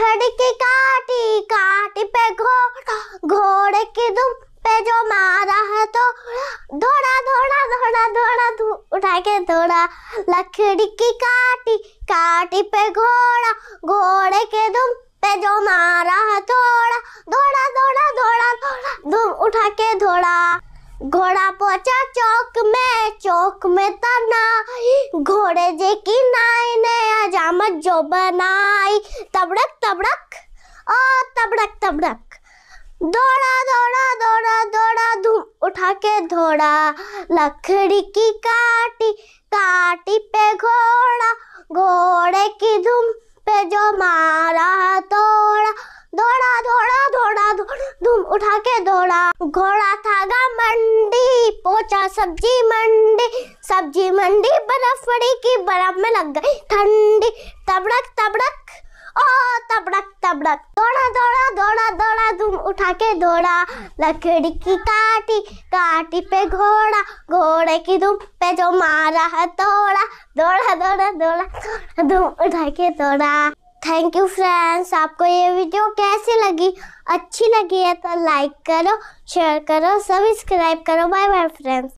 खड़की काटी काटी पे घोड़ा घोड़े की दुम पे जो मारा है तो धोड़ा धोड़ा धोड़ा धोड़ा उठा के धोड़ा लकड़ी की काटी काटी पे घोड़ा घोड़े के दुम पे जो मारा है थोड़ा धोड़ा धोड़ा धोड़ा धोड़ा धूम उठा के धोड़ा घोड़ा पहुंचा चौक में चौक में तना तो घोड़े जे की नाई ने कामत जो बनाई तबड़क तबड़क ओ तबड़क तबड़क दौड़ा दौड़ा दौड़ा दौड़ा धूम उठा के धोड़ा लकड़ी की काटी काटी पे घोड़ा घोड़े की धूम पे जो मारा तोड़ा दौड़ा दौड़ा दौड़ा धूम उठा के दौड़ा घोड़ा था गा मंडी सोचा सब्जी मंडी सब्जी मंडी बर्फ पड़ी की बर्फ में लग गई ठंडी तबड़क तबड़क ओ तबड़क तबड़क दौड़ा दौड़ा दौड़ा दौड़ा धूम उठा के दौड़ा लकड़ी की काटी काटी पे घोड़ा घोड़े की धूम पे जो मारा है तोड़ा दौड़ा दौड़ा दौड़ा धूम उठा के दौड़ा थैंक यू फ्रेंड्स आपको ये वीडियो कैसी लगी अच्छी लगी है तो लाइक करो शेयर करो सब्सक्राइब करो बाय बाय फ्रेंड्स